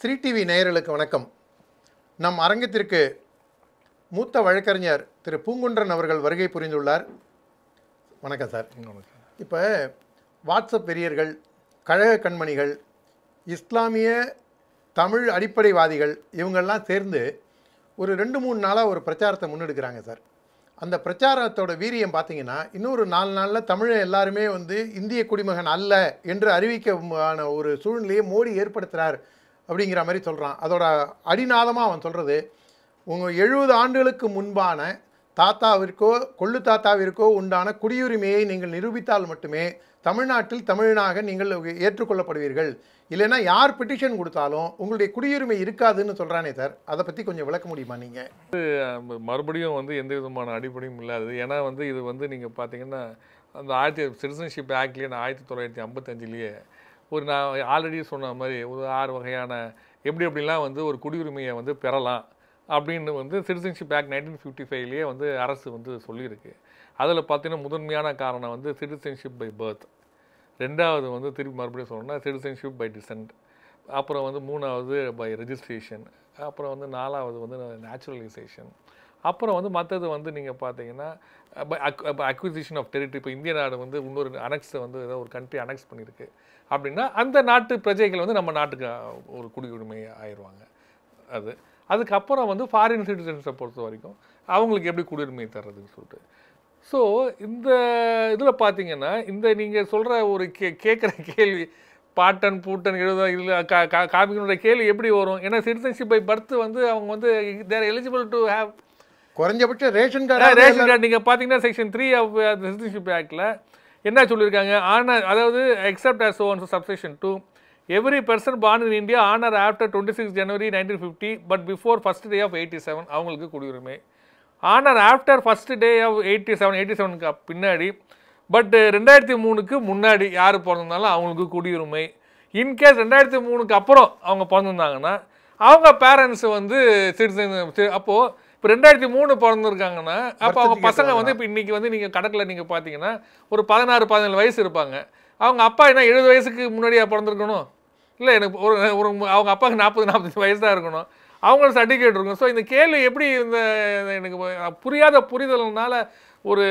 Sri TV நேயர்களுக்கு வணக்கம் நம் அரங்கத்திற்கு மூத்த வழக்கறிஞர் திரு பூங்குன்றன் அவர்கள் வருகை புரிந்துள்ளார் வணக்கம் சார் இப்போ வாட்ஸ்அப் பெரியர்கள் கழக கண்மணிகள் இஸ்லாமிய தமிழ் அடிப்படைவாதிகள் இவங்கெல்லாம் சேர்ந்து ஒரு ரெண்டு மூணு நாளாக ஒரு பிரச்சாரத்தை முன்னெடுக்கிறாங்க சார் அந்த பிரச்சாரத்தோட வீரியம் பார்த்தீங்கன்னா இன்னொரு நாலு நாளில் தமிழை எல்லாருமே வந்து இந்திய குடிமகன் அல்ல என்று அறிவிக்கமான ஒரு சூழ்நிலையை மோடி ஏற்படுத்துகிறார் அப்படிங்கிற மாதிரி சொல்கிறான் அதோட அடிநாதமாக அவன் சொல்கிறது உங்கள் எழுபது ஆண்டுகளுக்கு முன்பான தாத்தாவிற்கோ கொள்ளு தாத்தாவிற்கோ உண்டான குடியுரிமையை நீங்கள் நிரூபித்தால் மட்டுமே தமிழ்நாட்டில் தமிழனாக நீங்கள் ஏற்றுக்கொள்ளப்படுவீர்கள் இல்லைன்னா யார் பெட்டிஷன் கொடுத்தாலும் உங்களுடைய குடியுரிமை இருக்காதுன்னு சொல்கிறானே சார் அதை பற்றி கொஞ்சம் விளக்க முடியுமா நீங்கள் இது மறுபடியும் வந்து எந்த விதமான அடிப்படையும் இல்லாது ஏன்னா வந்து இது வந்து நீங்கள் பார்த்தீங்கன்னா அந்த ஆயிரத்தி சிட்டிசன்ஷிப் ஆக்ட்லேயே நான் ஆயிரத்தி தொள்ளாயிரத்தி ஐம்பத்தஞ்சிலேயே ஒரு நான் ஆல்ரெடி சொன்ன மாதிரி ஒரு ஆறு வகையான எப்படி எப்படிலாம் வந்து ஒரு குடியுரிமையை வந்து பெறலாம் அப்படின்னு வந்து சிட்டிசன்ஷிப் ஆக்ட் நைன்டீன் ஃபிஃப்டி ஃபைவ்லேயே வந்து அரசு வந்து சொல்லியிருக்கு அதில் பார்த்தீங்கன்னா முதன்மையான காரணம் வந்து சிட்டிசன்ஷிப் பை பர்த் ரெண்டாவது வந்து திருப்பி மறுபடியும் சொல்லணும்னா சிட்டிசன்ஷிப் பை டிசன்ட் அப்புறம் வந்து மூணாவது பை ரெஜிஸ்ட்ரேஷன் அப்புறம் வந்து நாலாவது வந்து நேச்சுரலைசேஷன் அப்புறம் வந்து மற்றது வந்து நீங்கள் பார்த்தீங்கன்னா அக்விசிஷன் ஆஃப் டெரிட்டரி இப்போ இந்திய நாடு வந்து இன்னொரு அனெக்ஸை வந்து ஏதோ ஒரு கண்ட்ரி அனெக்ஸ் பண்ணியிருக்கு அப்படின்னா அந்த நாட்டு பிரஜைகள் வந்து நம்ம நாட்டுக்கு ஒரு குடியுரிமை ஆயிடுவாங்க அது அதுக்கப்புறம் வந்து ஃபாரின் சிட்டிசன்ஸை பொறுத்த வரைக்கும் அவங்களுக்கு எப்படி குடியுரிமை தர்றதுன்னு சொல்லிட்டு ஸோ இந்த இதில் பார்த்தீங்கன்னா இந்த நீங்கள் சொல்கிற ஒரு கே கேட்குற கேள்வி பாட்டன் பூட்டன் எழுத இல்லை கா கா காமிக்கணுன்ற கேள்வி எப்படி வரும் ஏன்னா சிட்டிசன்ஷிப் பை பர்த் வந்து அவங்க வந்து தேர் எலிஜிபிள் டு ஹேவ் குறைஞ்சபட்சம் ரேஷன் கார்டு ரேஷன் கார்டு நீங்கள் பார்த்தீங்கன்னா செக்ஷன் த்ரீ ஆஃப் சிட்டிசன்ஷிப் ஆக்டில் என்ன சொல்லியிருக்காங்க ஆனர் அதாவது except as on subsection two every person born in India on or after twenty six January nineteen fifty but before first day of eighty seven அவங்களுக்கு குடியுரிமை on or after first day of eighty seven eighty செவனுக்கு பின்னாடி but ரெண்டாயிரத்தி மூணுக்கு முன்னாடி யார் பிறந்திருந்தாலும் அவங்களுக்கு குடியுரிமை இன்கேஸ் ரெண்டாயிரத்தி மூணுக்கு அப்புறம் அவங்க பிறந்திருந்தாங்கன்னா அவங்க பேரண்ட்ஸ் வந்து சிட்டிசன் அப்போது இப்போ ரெண்டாயிரத்தி மூணு பிறந்திருக்காங்கன்னா அப்போ அவங்க பசங்க வந்து இப்போ இன்றைக்கி வந்து நீங்கள் கடக்கில் நீங்கள் பார்த்தீங்கன்னா ஒரு பதினாறு பதினேழு வயசு இருப்பாங்க அவங்க அப்பா என்ன எழுபது வயசுக்கு முன்னாடியாக பிறந்திருக்கணும் இல்லை எனக்கு ஒரு ஒரு அவங்க அப்பாவுக்கு நாற்பது நாற்பத்தஞ்சு வயசு தான் இருக்கணும் அவங்களோட சர்டிஃபிகேட் இருக்கும் ஸோ இந்த கேள்வி எப்படி இந்த எனக்கு புரியாத புரிதல்னால ஒரு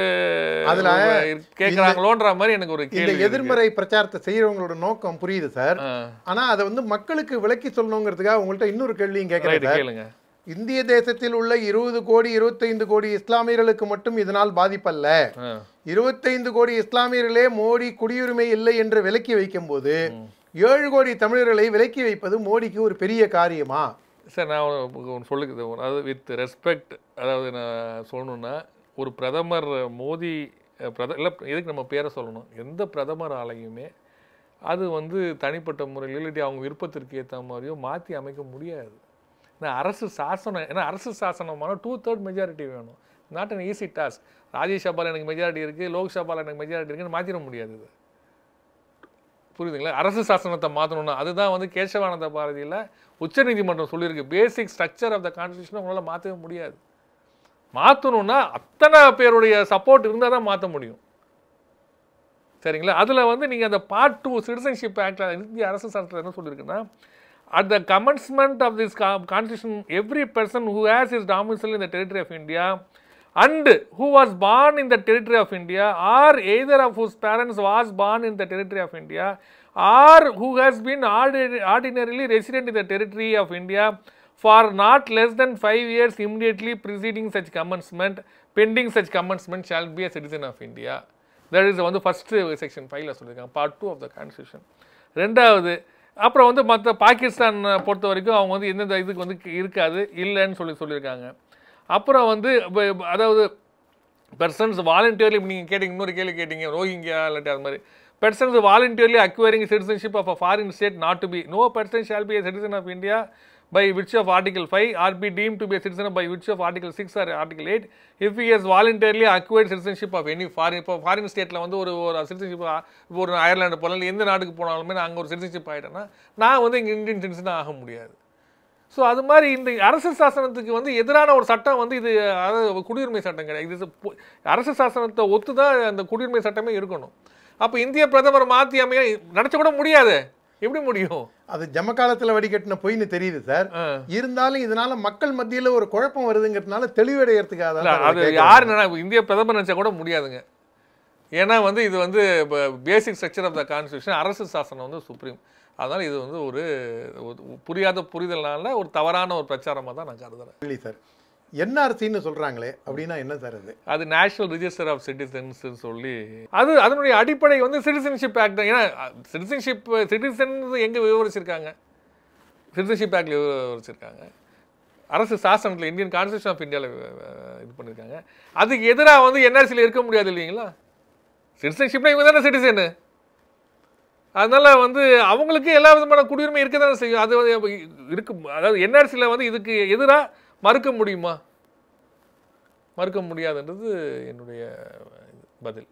அதில் கேட்குறாங்களோன்ற மாதிரி எனக்கு ஒரு இந்த எதிர்மறை பிரச்சாரத்தை செய்கிறவங்களோட நோக்கம் புரியுது சார் ஆனால் அதை வந்து மக்களுக்கு விளக்கி சொல்லணுங்கிறதுக்காக உங்கள்கிட்ட இன்னொரு கேள்வியும் கேட்குறேன் கேளுங்க இந்திய தேசத்தில் உள்ள இருபது கோடி இருபத்தைந்து கோடி இஸ்லாமியர்களுக்கு மட்டும் இதனால் பாதிப்பல்ல இருபத்தைந்து கோடி இஸ்லாமியர்களே மோடி குடியுரிமை இல்லை என்று விலக்கி வைக்கும் போது ஏழு கோடி தமிழர்களை விலக்கி வைப்பது மோடிக்கு ஒரு பெரிய காரியமா சார் நான் ஒன்று அதாவது வித் ரெஸ்பெக்ட் அதாவது நான் சொல்லணுன்னா ஒரு பிரதமர் மோடி பிரத இல்லை எதுக்கு நம்ம பேரை சொல்லணும் எந்த பிரதமர் ஆலையுமே அது வந்து தனிப்பட்ட முறையில் இல்லாட்டி அவங்க விருப்பத்திற்கு ஏற்ற மாதிரியோ மாற்றி அமைக்க முடியாது ஏன்னா அரசு சாசனம் ஏன்னா அரசு சாசனமான டூ தேர்ட் மெஜாரிட்டி வேணும் நாட் அன் ஈஸி டாஸ்க் ராஜ்யசபாவில் எனக்கு மெஜாரிட்டி இருக்குது லோக்சபாவில் எனக்கு மெஜாரிட்டி இருக்குன்னு மாற்றிட முடியாது புரியுதுங்களா அரசு சாசனத்தை மாற்றணும்னா அதுதான் வந்து கேசவானந்த பாரதியில் உச்சநீதிமன்றம் சொல்லியிருக்கு basic structure of the constitution உங்களால் மாற்றவே முடியாது மாற்றணும்னா அத்தனை பேருடைய சப்போர்ட் இருந்தால் தான் மாற்ற முடியும் சரிங்களா அதில் வந்து நீங்கள் அந்த பார்ட் டூ சிட்டிசன்ஷிப் ஆக்டில் இந்திய அரசு சாசனத்தில் என்ன சொல்லியிருக்குன்னா at the commencement of this constitution, every person who has his domicile in the territory of India and who was born in the territory of India or either of whose parents was born in the territory of India or who has been ordinarily resident in the territory of India for not less than 5 years immediately preceding such commencement, pending such commencement shall be a citizen of India. That is வந்து first section ஃபைவ்ல சொல்லியிருக்காங்க part two of the constitution ரெண்டாவது அப்புறம் வந்து மற்ற பாகிஸ்தான் பொறுத்த வரைக்கும் அவங்க வந்து எந்தெந்த இதுக்கு வந்து இருக்காது இல்லைன்னு சொல்லி சொல்லியிருக்காங்க அப்புறம் வந்து அதாவது பெர்சன்ஸ் வாலண்டியர்லி நீங்கள் கேட்டிங்க இன்னொரு கேள்வி கேட்டிங்க ரோஹிங்கியா இல்லாட்டி அது மாதிரி persons voluntarily acquiring citizenship of a foreign state not to be no person shall be a citizen of India by which of Article five or be deemed to be a citizen by which of Article 6 or Article 8 if he has voluntarily acquired citizenship of இப்போ foreign ஸ்டேட்டில் வந்து ஒரு ஒரு citizenship ஒரு Ireland போகலாம் எந்த நாட்டுக்கு போனாலுமே நான் அங்கே ஒரு சிட்டிசன்ஷிப் ஆகிட்டேன்னா நான் வந்து இங்கே இந்தியன் சிட்டிசனாக ஆக முடியாது ஸோ அது மாதிரி இந்த அரசு சாசனத்துக்கு வந்து எதிரான ஒரு சட்டம் வந்து இது அதாவது குடியுரிமை சட்டம் கிடையாது இது அரசு சாசனத்தை ஒத்து தான் அந்த குடியுரிமை சட்டமே இருக்கணும் அப்போ இந்திய பிரதமர் மாற்றி அமைய நடத்த கூட முடியாது எப்படி முடியும் அது காலத்துல வடிகட்டின பொய்னு தெரியுது சார் இருந்தாலும் இதனால மக்கள் மத்தியில் ஒரு குழப்பம் வருதுங்கிறதுனால தெளிவடைகிறதுக்காக அது யார் இந்திய பிரதமர் நினச்சா கூட முடியாதுங்க ஏன்னா வந்து இது வந்து basic structure of the constitution அரசு சாசனம் வந்து சுப்ரீம் அதனால் இது வந்து ஒரு புரியாத புரிதல்னால ஒரு தவறான ஒரு பிரச்சாரமாக தான் நான் கருதுறேன் இல்லை சார் என்ஆர்சின்னு சொல்கிறாங்களே அப்படின்னா என்ன சார் அது அது நேஷனல் ரிஜிஸ்டர் ஆஃப் சிட்டிசன்ஸ் சொல்லி அது அதனுடைய அடிப்படை வந்து சிட்டிசன்ஷிப் ஆக்ட் தான் ஏன்னா சிட்டிசன்ஷிப் சிட்டிசன்ஸ் எங்கே விவரிச்சிருக்காங்க சிட்டிசன்ஷிப் ஆக்டில் விவரிச்சிருக்காங்க அரசு சாசனத்தில் இந்தியன் கான்ஸ்டியூஷன் ஆஃப் இந்தியாவில் இது பண்ணியிருக்காங்க அதுக்கு எதிராக வந்து என்ஆர்சியில் இருக்க முடியாது இல்லைங்களா சிட்டிசன்ஷிப்னா இவங்க தானே சிட்டிசனு அதனால் வந்து அவங்களுக்கு எல்லா விதமான குடியுரிமை இருக்க தானே செய்யும் அது இருக்கு அதாவது என்ஆர்சியில் வந்து இதுக்கு எதிராக மறுக்க முடியுமா மறுக்க முடியாதுன்றது என்னுடைய பதில்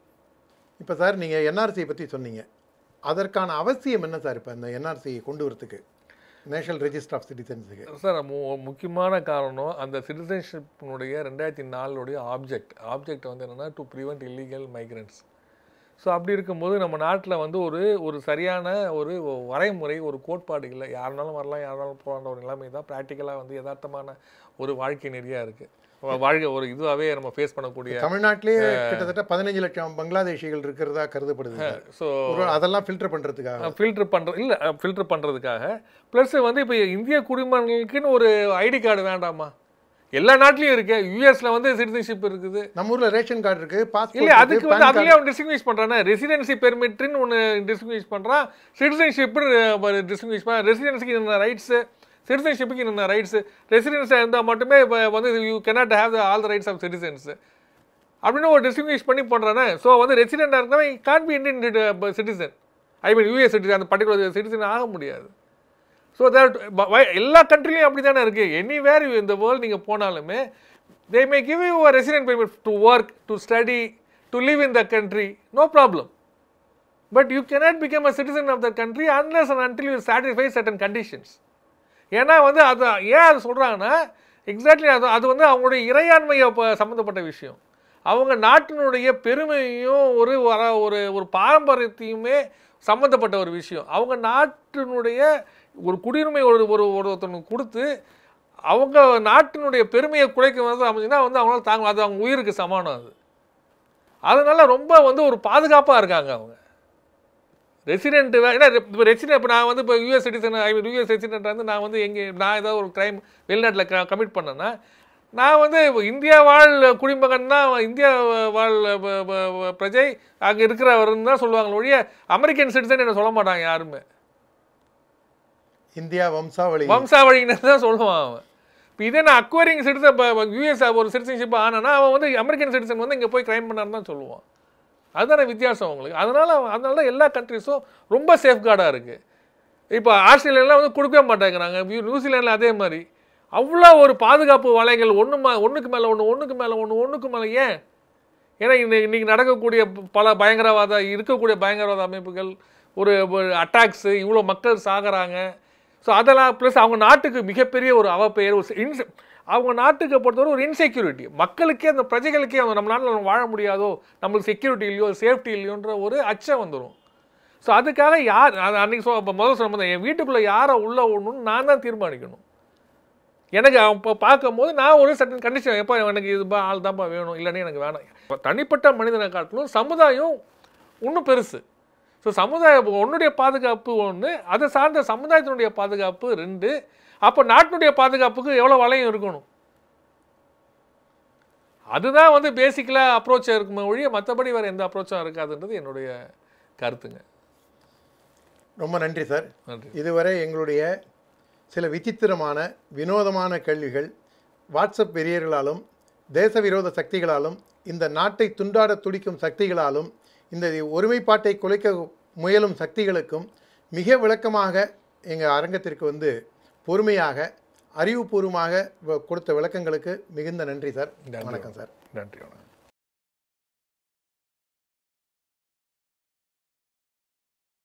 இப்போ சார் நீங்கள் என்ஆர்சியை பற்றி சொன்னீங்க அதற்கான அவசியம் என்ன சார் இப்போ இந்த என்ஆர்சியை கொண்டு வரத்துக்கு நேஷனல் ரெஜிஸ்டர் ஆஃப் சிட்டிசன்ஸுக்கு சார் முக்கியமான காரணம் அந்த சிட்டிசன்ஷிப்னுடைய ரெண்டாயிரத்தி நாலுடைய ஆப்ஜெக்ட் ஆப்ஜெக்ட் வந்து என்னென்னா to prevent illegal migrants so அப்படி இருக்கும்போது நம்ம நாட்டில் வந்து ஒரு ஒரு சரியான ஒரு வரைமுறை ஒரு கோட்பாடு இல்லை யாருனாலும் வரலாம் யாருனாலும் போகலான்ற ஒரு நிலைமை தான் ப்ராக்டிக்கலாக வந்து யதார்த்தமான ஒரு வாழ்க்கை நெறியாக இருக்குது வாழ்க்கை ஒரு இதுவாகவே நம்ம ஃபேஸ் பண்ணக்கூடிய தமிழ்நாட்டிலேயே கிட்டத்தட்ட பதினஞ்சு லட்சம் பங்களாதேஷிகள் இருக்கிறதா கருதப்படுது ஸோ அதெல்லாம் ஃபில்டர் பண்ணுறதுக்காக ஃபில்டர் பண்ணுறது இல்லை ஃபில்டர் பண்ணுறதுக்காக ப்ளஸ் வந்து இப்போ இந்திய குடிமகனுக்குன்னு ஒரு ஐடி கார்டு வேண்டாமா எல்லா நாட்டிலையும் இருக்கு யூஎஸ்ல வந்து சிட்டிசன்ஷிப் இருக்குது நம்ம ஊர்ல ரேஷன் கார்டு இருக்கு பாஸ்போர்ட் இல்ல அதுக்கு வந்து அதுலயே அவன் டிஸ்டிங்விஷ் பண்றானே ரெசிடென்சி பெர்மிட்னு ஒன்று டிஸ்டிங்விஷ் பண்றான் சிட்டிசன்ஷிப் டிஸ்டிங்விஷ் பண்ண ரெசிடென்சிக்கு என்ன ரைட்ஸ் சிட்டிசன்ஷிப்புக்கு என்ன ரைட்ஸ் ரெசிடென்ஸாக இருந்தால் மட்டுமே இப்போ வந்து you cannot have all the rights of citizens அப்படின்னு ஒரு டிஸ்டிங்விஷ் பண்ணி பண்ணுறானே ஸோ வந்து ரெசிடென்ட்டாக இருந்தவன் can be Indian citizen I mean US citizen அந்த பர்டிகுலர் சிட்டிசன் ஆக முடியாது ஸோ தட் எல்லா கண்ட்ரிலையும் அப்படி தானே இருக்குது எனிவேர் இந்த வேர்ல்டு நீங்கள் போனாலுமே they may give you a resident permit to work to study to live in the country no problem but you cannot become a citizen of the country unless and until you satisfy certain conditions ஏன்னா வந்து அது ஏன் அது சொல்கிறாங்கன்னா exactly அது அது வந்து அவங்களுடைய இறையாண்மையை சம்மந்தப்பட்ட விஷயம் அவங்க நாட்டினுடைய பெருமையும் ஒரு வர ஒரு ஒரு பாரம்பரியத்தையுமே சம்மந்தப்பட்ட ஒரு விஷயம் அவங்க நாட்டினுடைய ஒரு குடியுரிமை ஒரு ஒரு ஒருத்தனுக்கு கொடுத்து அவங்க நாட்டினுடைய பெருமையை குறைக்கும் வந்து அமைஞ்சுன்னா வந்து அவங்களால தாங்க அது அவங்க உயிருக்கு சமானம் அது அதனால் ரொம்ப வந்து ஒரு பாதுகாப்பாக இருக்காங்க அவங்க ரெசிடென்ட் ஏன்னா இப்போ ரெசிடென்ட் இப்போ நான் வந்து இப்போ US citizen I mean US resident வந்து நான் வந்து எங்கே நான் ஏதாவது ஒரு க்ரைம் வெளிநாட்டில் கமிட் பண்ணேன்னா நான் வந்து இந்தியா வாழ் குடிமகன் தான் இந்தியா வாழ் பிரஜை அங்கே இருக்கிறவருன்னு தான் சொல்லுவாங்க ஒழிய அமெரிக்கன் சிட்டிசன் என்ன சொல்ல மாட்டாங்க யாருமே இந்தியா வம்சாவளி வம்சாவளிங்கிறது தான் சொல்லுவான் அவன் இப்போ இதே நான் அக்வரிங் சிட்டிசன் இப்போ யூஎஸ் ஒரு சிட்டிசன்ஷிப் ஆனால் அவன் வந்து அமெரிக்கன் சிட்டிசன் வந்து இங்கே போய் கிரைம் பண்ணார் தான் சொல்லுவான் அதுதான் வித்தியாசம் அவங்களுக்கு அதனால் அதனால தான் எல்லா கண்ட்ரிஸும் ரொம்ப சேஃப்கார்டாக இருக்குது இப்போ ஆஸ்திரேலியாலாம் வந்து கொடுக்கவே மாட்டேங்கிறாங்க நியூசிலாண்டில் அதே மாதிரி அவ்வளோ ஒரு பாதுகாப்பு வலைகள் ஒன்று மா ஒன்றுக்கு மேலே ஒன்று ஒன்றுக்கு மேலே ஒன்று ஒன்றுக்கு மேலே ஏன் ஏன்னா இன்னைக்கு இன்றைக்கி நடக்கக்கூடிய பல பயங்கரவாத இருக்கக்கூடிய பயங்கரவாத அமைப்புகள் ஒரு அட்டாக்ஸு இவ்வளோ மக்கள் சாகிறாங்க ஸோ அதெல்லாம் ப்ளஸ் அவங்க நாட்டுக்கு மிகப்பெரிய ஒரு அவப்பெயர் ஒரு இன்ஸ் அவங்க நாட்டுக்கு பொறுத்தவரை ஒரு இன்செக்யூரிட்டி மக்களுக்கே அந்த பிரஜைகளுக்கே அந்த நம்ம நாட்டில் நம்ம வாழ முடியாதோ நம்மளுக்கு செக்யூரிட்டி இல்லையோ சேஃப்டி இல்லையோன்ற ஒரு அச்சம் வந்துடும் ஸோ அதுக்காக யார் அன்றைக்கி சொ இப்போ முதல் சொன்ன என் வீட்டுக்குள்ளே யாரை உள்ளே ஓடணும்னு நான் தான் தீர்மானிக்கணும் எனக்கு அவன் இப்போ பார்க்கும்போது நான் ஒரு சட்டன் கண்டிஷன் எப்போ எனக்கு இதுப்பா ஆள் தான்ப்பா வேணும் இல்லைன்னு எனக்கு வேணாம் இப்போ தனிப்பட்ட மனிதனை காட்டிலும் சமுதாயம் இன்னும் பெருசு ஸோ சமுதாய உன்னுடைய பாதுகாப்பு ஒன்று அதை சார்ந்த சமுதாயத்தினுடைய பாதுகாப்பு ரெண்டு அப்போ நாட்டினுடைய பாதுகாப்புக்கு எவ்வளோ வளையம் இருக்கணும் அதுதான் வந்து பேசிக்கலாக அப்ரோச்சாக இருக்குமே ஒழிய மற்றபடி வேறு எந்த அப்ரோச்சும் இருக்காதுன்றது என்னுடைய கருத்துங்க ரொம்ப நன்றி சார் நன்றி இதுவரை எங்களுடைய சில விசித்திரமான வினோதமான கேள்விகள் வாட்ஸ்அப் பெரியர்களாலும் தேச விரோத சக்திகளாலும் இந்த நாட்டை துண்டாட துடிக்கும் சக்திகளாலும் இந்த ஒருமைப்பாட்டை குலைக்க முயலும் சக்திகளுக்கும் மிக விளக்கமாக எங்கள் அரங்கத்திற்கு வந்து பொறுமையாக அறிவுபூர்வமாக கொடுத்த விளக்கங்களுக்கு மிகுந்த நன்றி சார் வணக்கம் சார் நன்றி வணக்கம்